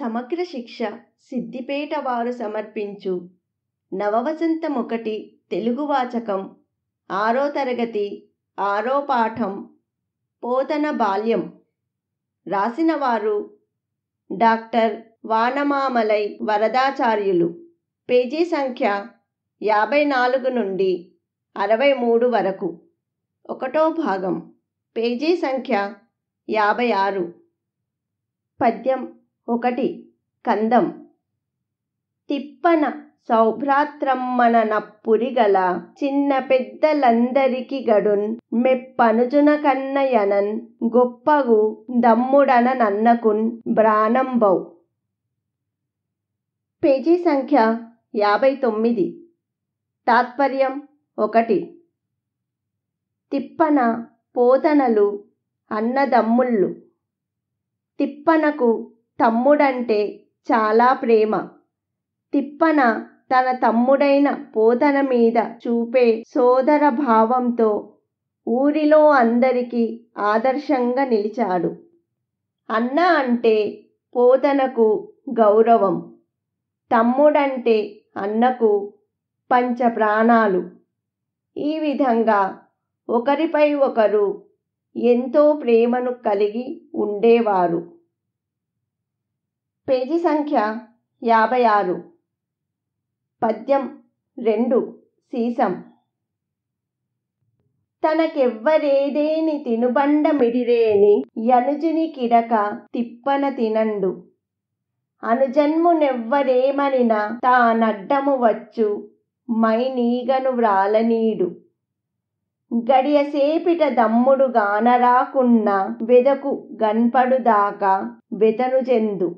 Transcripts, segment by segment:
సమగ్ర శిక్ష సిద్దిపేట వారు సమర్పించు నవవసంతం ఒకటి తెలుగు వాచకం ఆరో తరగతి ఆరో పాఠం పోతన బాల్యం రాసినవారు డాక్టర్ వానమామలై వరదాచార్యులు పేజీ సంఖ్య యాభై నాలుగు నుండి అరవై మూడు వరకు ఒకటో భాగం పేజీ సంఖ్య యాభై ఆరు పద్యం ఒకటి కందం తిప్పన సౌభ్రాత్రమ్మననప్పురిగల చిన్న పెద్దలందరికి గడున్ మెప్పనుజున కన్నయనన్ గొప్పగు దమ్ముడన నన్నకున్ బ్రానంబౌ పేజీ సంఖ్య యాభై తొమ్మిది తాత్పర్యం ఒకటి తిప్పన పోతనలు అన్నదమ్ముళ్ళు తిప్పనకు తమ్ముడంటే చాలా ప్రేమ తిప్పన తన తమ్ముడైన పోతన మీద చూపే సోదర భావంతో ఊరిలో అందరికీ ఆదర్శంగా నిలిచాడు అన్న అంటే పోతనకు గౌరవం తమ్ముడంటే అన్నకు పంచ ప్రాణాలు ఈ విధంగా ఒకరిపై ఒకరు ఎంతో ప్రేమను కలిగి ఉండేవారు పేజీ సంఖ్య యాభై ఆరు పద్యం రెండు సీసం తనకెవ్వరేదేని తినుబండ మిడిరేని యనుజుని కిడక తిప్పన తినండు అనుజన్మునెవ్వరేమనిన తానడ్డము వచ్చు మై నీగను వ్రాలనీడు గడియసేపిట దమ్ముడు గానరాకున్న వెదకు గన్పడుదాకా వెతను చెందు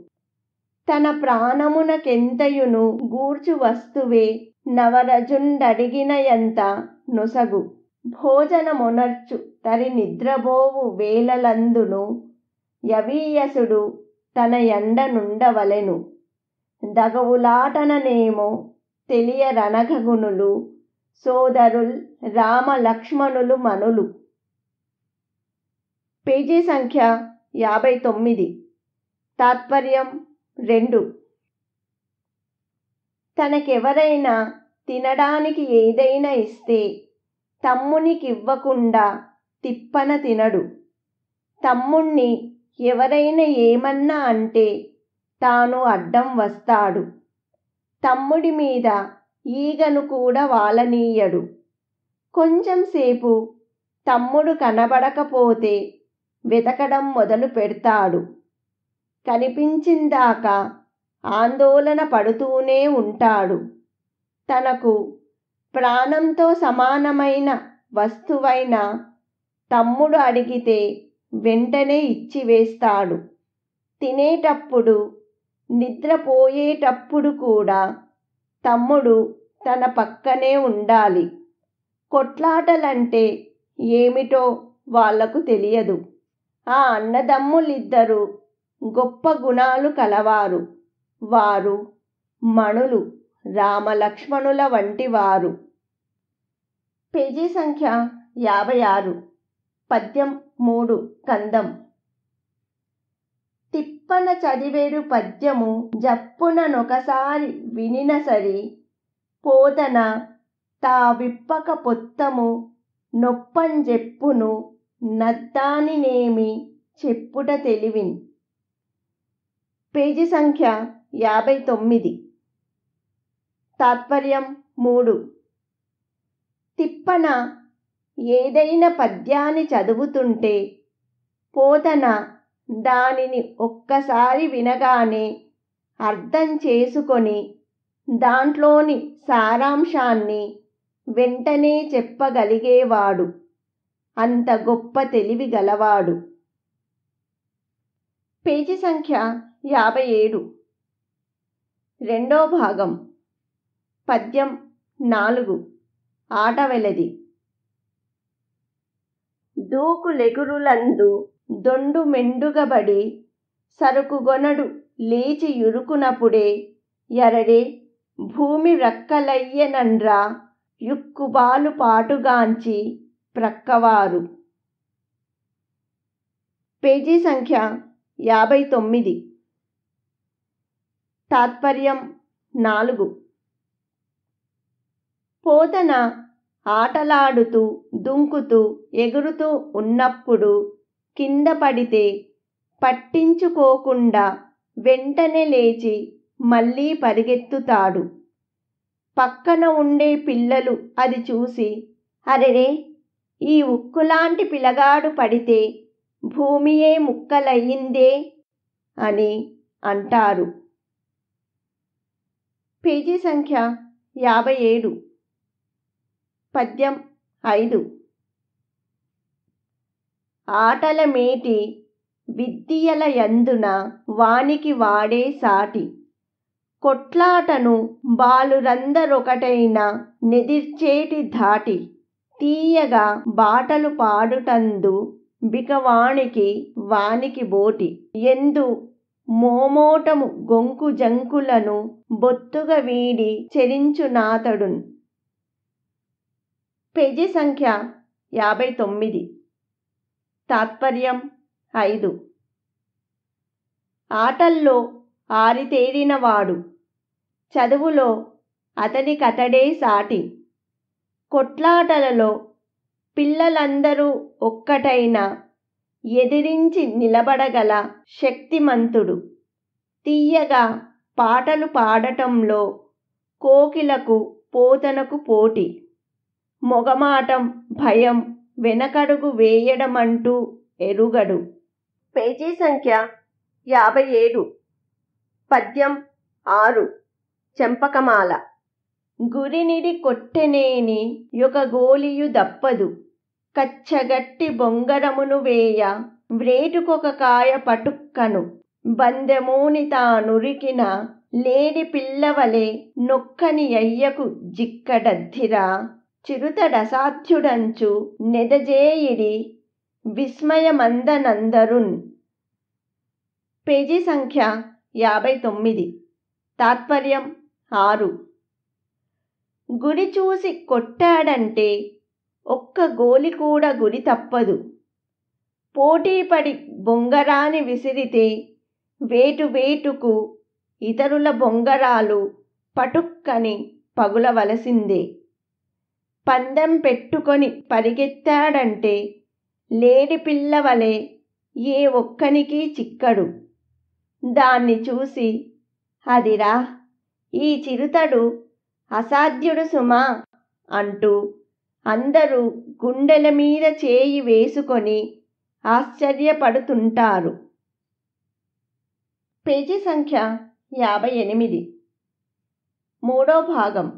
తన ప్రాణమునకెంతయును గూర్చు వస్తువే నవరజుండడిగినయంత నొసగు భోజనమొనర్చు తరి నిద్రబోవు వేలలందును యవీయసుడు తన ఎండనుండవలెను దగవులాటననేమో తెలియ తెలియరనఘగునులు సోదరుల్ రామలక్ష్మణులు మనులు పేజీ సంఖ్య యాభై తొమ్మిది తాత్పర్యం రెండు తనకెవరైనా తినడానికి ఏదైనా ఇస్తే తమ్మునికివ్వకుండా తిప్పన తినడు తమ్ముణ్ణి ఎవరైనా ఏమన్నా అంటే తాను అడ్డం వస్తాడు తమ్ముడి మీద ఈగను కూడా వాలనీయడు కొంచెంసేపు తమ్ముడు కనబడకపోతే వెతకడం మొదలు పెడతాడు కనిపించిందాకా ఆందోళన పడుతూనే ఉంటాడు తనకు ప్రాణంతో సమానమైన వస్తువైన తమ్ముడు అడిగితే వెంటనే ఇచ్చివేస్తాడు తినేటప్పుడు నిద్రపోయేటప్పుడు కూడా తమ్ముడు తన పక్కనే ఉండాలి కొట్లాటలంటే ఏమిటో వాళ్లకు తెలియదు ఆ అన్నదమ్ములిద్దరూ గొప్ప గుణాలు కలవారు వారు మణులు రామలక్ష్మణుల వంటి వారు పేజీ సంఖ్య యాభై ఆరు పద్యం మూడు కందం తిప్పన చదివేడు పద్యము జప్పుననొకసారి వినిన సరి పోతన తా విప్పక పొత్తము నొప్పంజెప్పును నద్దానినేమి చెప్పుట తెలివిన్ పేజీ సంఖ్య యాభై తొమ్మిది తాత్పర్యం మూడు తిప్పన ఏదైనా పద్యాన్ని చదువుతుంటే పోతన దానిని ఒక్కసారి వినగానే అర్థం చేసుకొని దాంట్లోని సారాంశాన్ని వెంటనే చెప్పగలిగేవాడు అంత గొప్ప తెలివి గలవాడు పేజీ సంఖ్య యాభై ఏడు రెండో భాగం పద్యం నాలుగు ఆటవెలది దూకులెగురులందు దొండు మెండుగబడి సరుకుగొనడు లేచి యురుకునప్పుడే ఎరడే భూమి రక్కలయ్యెనండ్రా యుక్కుబాలు పాటుగాంచి ప్రక్కవారు పేజీ సంఖ్య యాభై తొమ్మిది తాత్పర్యం నాలుగు పోతన ఆటలాడుతూ దుంకుతూ ఎగురుతూ ఉన్నప్పుడు కింద పడితే పట్టించుకోకుండా వెంటనే లేచి మళ్ళీ పరిగెత్తుతాడు పక్కన ఉండే పిల్లలు అది చూసి అరెరే ఈ ఉక్కులాంటి పిలగాడు పడితే భూమియే ముక్కలయ్యిందే అని అంటారు పేజీ సంఖ్య యాభై ఏడు పద్యం ఐదు ఆటల మేటి విద్యల యందున వానికి వాడే సాటి కొట్లాటను బాలురందరొకటైన నిదిర్చేటి ధాటి తీయగా బాటలు పాడుటందు బికవాణికి వానికి బోటి ఎందు మోమోటము గొంకు జంకులను బొత్తుగ వీడి చెరించునాతడున్ పేజీ సంఖ్య యాభై తొమ్మిది తాత్పర్యం ఐదు ఆటల్లో ఆరితేరినవాడు చదువులో అతనికతడే సాటి కొట్లాటలలో పిల్లలందరూ ఒక్కటైన ఎదిరించి నిలబడగల శక్తిమంతుడు తీయగా పాటలు పాడటంలో కోకిలకు పోతనకు పోటీ మొగమాటం భయం వెనకడుగు వేయడమంటూ ఎరుగడు పేజీ సంఖ్య యాభై ఏడు పద్యం ఆరు చెంపకమాల గురినిడి కొట్టెనేని యొక గోలియు దప్పదు కచ్చగట్టి బొంగరమును వేయ వ్రేటుకొక కాయ పటుక్కను బందెమూని తా నురికిన లేడి పిల్లవలే నొక్కని అయ్యకు జిక్కడద్దిరా చిరుతడసాధ్యుడంచు నెదజేయిడి విస్మయమందనందరున్ పేజీ సంఖ్య యాభై తొమ్మిది తాత్పర్యం ఆరు గురి చూసి కొట్టాడంటే ఒక్క గోలి కూడా గురి తప్పదు పోటీపడి బొంగరాన్ని విసిరితే వేటు వేటుకు ఇతరుల బొంగరాలు పటుక్కని పగులవలసిందే పందెం పెట్టుకొని పరిగెత్తాడంటే లేడి పిల్లవలే ఏ ఒక్కనికి చిక్కడు దాన్ని చూసి అదిరా ఈ చిరుతడు అసాధ్యుడు సుమా అంటూ అందరూ గుండెల మీద చేయి వేసుకొని ఆశ్చర్యపడుతుంటారు పేజీ సంఖ్య యాభై ఎనిమిది మూడో భాగం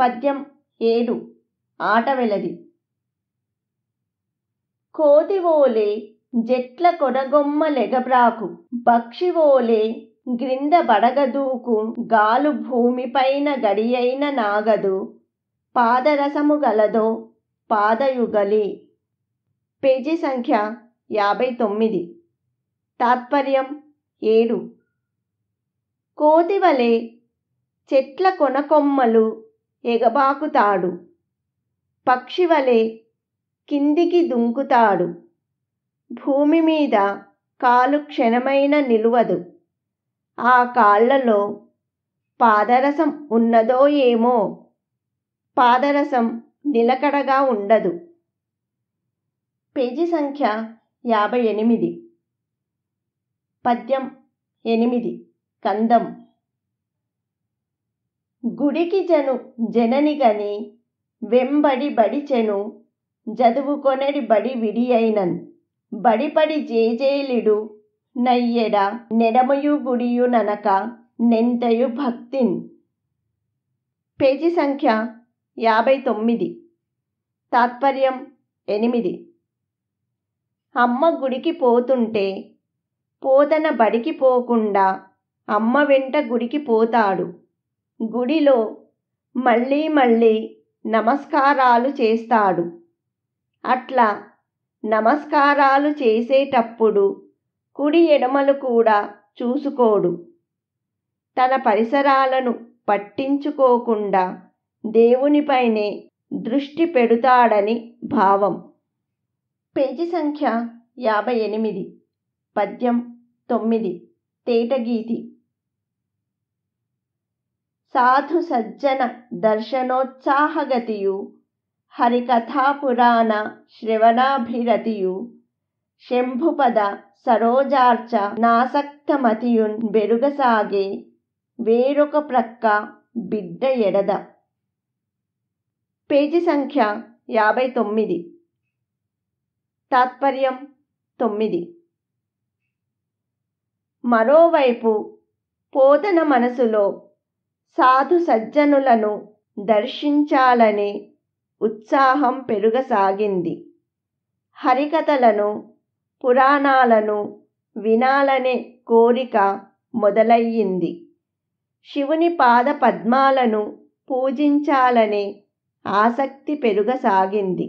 పద్యం ఏడు ఆటవెలది కోతివోలే జెట్ల కొరగొమ్మ లెగబ్రాకు పక్షివోలే గ్రింద బడగదూకు గాలు భూమిపైన గడియైన నాగదు పాదరసము గలదో పాదయుగలి పేజీ సంఖ్య యాభై తొమ్మిది తాత్పర్యం ఏడు కోతివలే చెట్ల కొనకొమ్మలు ఎగబాకుతాడు పక్షివలే కిందికి దుంకుతాడు భూమి మీద కాలు క్షణమైన నిలువదు ఆ కాళ్లలో పాదరసం ఉన్నదో ఏమో పాదరసం నిలకడగా ఉండదు పేజీ సంఖ్య యాభై ఎనిమిది పద్యం ఎనిమిది కందం గుడికి జను జనని గని వెంబడి బడిచెను జదువుకొనడి బడి విడియైనన్ బడిపడి జేజేలిడు నయ్యెడ నెడమయు గుడియు ననక నెంతయు భక్తిన్ పేజీ సంఖ్య యాభై తొమ్మిది తాత్పర్యం ఎనిమిది అమ్మ గుడికి పోతుంటే పోతన బడికి పోకుండా అమ్మ వెంట గుడికి పోతాడు గుడిలో మళ్ళీ మళ్ళీ నమస్కారాలు చేస్తాడు అట్లా నమస్కారాలు చేసేటప్పుడు కుడి ఎడమలు కూడా చూసుకోడు తన పరిసరాలను పట్టించుకోకుండా దేవునిపైనే దృష్టి పెడతాడని భావం పేజీ సంఖ్య యాభై ఎనిమిది పద్యం తొమ్మిది తేటగీతి సాధు సజ్జన దర్శనోత్సాహగతియు హరికథాపురాణ శ్రవణాభిరతియు శంభుపద సరోజార్చ నాసక్తమతియున్ బెరుగసాగే వేరొక ప్రక్క బిడ్డ ఎడద పేజీ సంఖ్య యాభై తొమ్మిది తాత్పర్యం తొమ్మిది మరోవైపు పోతన మనసులో సాధు సజ్జనులను దర్శించాలనే ఉత్సాహం పెరుగసాగింది హరికథలను పురాణాలను వినాలనే కోరిక మొదలయ్యింది శివుని పాద పద్మాలను పూజించాలనే ఆసక్తి పెరుగసాగింది